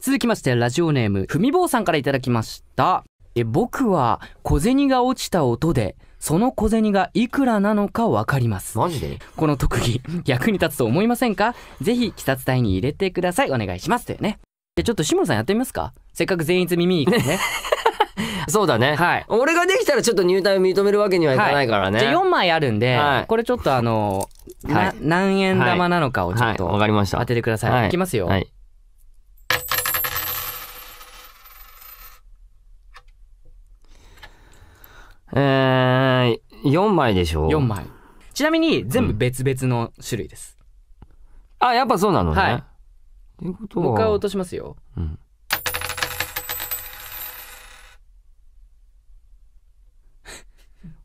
続きまして、ラジオネーム、ふみぼうさんからいただきました。え、僕は小銭が落ちた音で、その小銭がいくらなのかわかります。マジでこの特技、役に立つと思いませんかぜひ、鬼殺隊に入れてください。お願いします。というね。で、ちょっと志村さんやってみますかせっかく全員耳に行くね。そうだね、はい、俺ができたらちょっと入隊を認めるわけにはいかないからね、はい、じゃあ4枚あるんで、はい、これちょっとあの、はい、何円玉なのかをちょっと、はい、かりました当ててください、はい、いきますよ、はい4枚でしょ4枚。ちなみに全部別々の種類です。あ、やっぱそうなのね。はいってうこともう一回は落としますよ。うん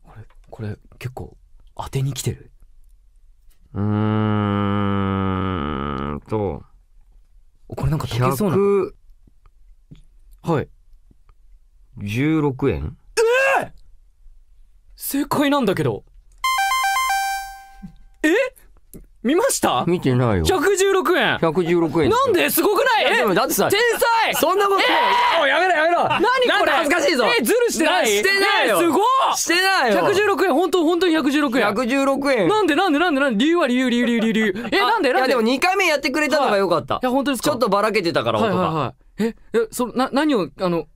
これ、これ結構当てに来てる。うーんと、これなんか解けそうな。い。1 6円正解なんだけど。え見ました見てないよ。116円。116円。なんですごくないえだってさ、天才そんなこと、えー、やめろやめろ何これ恥ずかしいぞえー、ずるしてないしてないよ、えー、すごしてないよ !116 円、本当本当に116円。116円。なんでなんでなんでなんで理由は理由理由理由理由。えー、なんでなんでいやでも2回目やってくれたのがよかった。はい、いや、本当ですかちょっとばらけてたから、音が。はいはいはい。え、え、そ、な、何を、あの、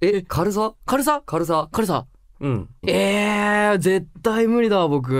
え、軽さ軽さ軽さ軽さうん。えー、絶対無理だ、僕。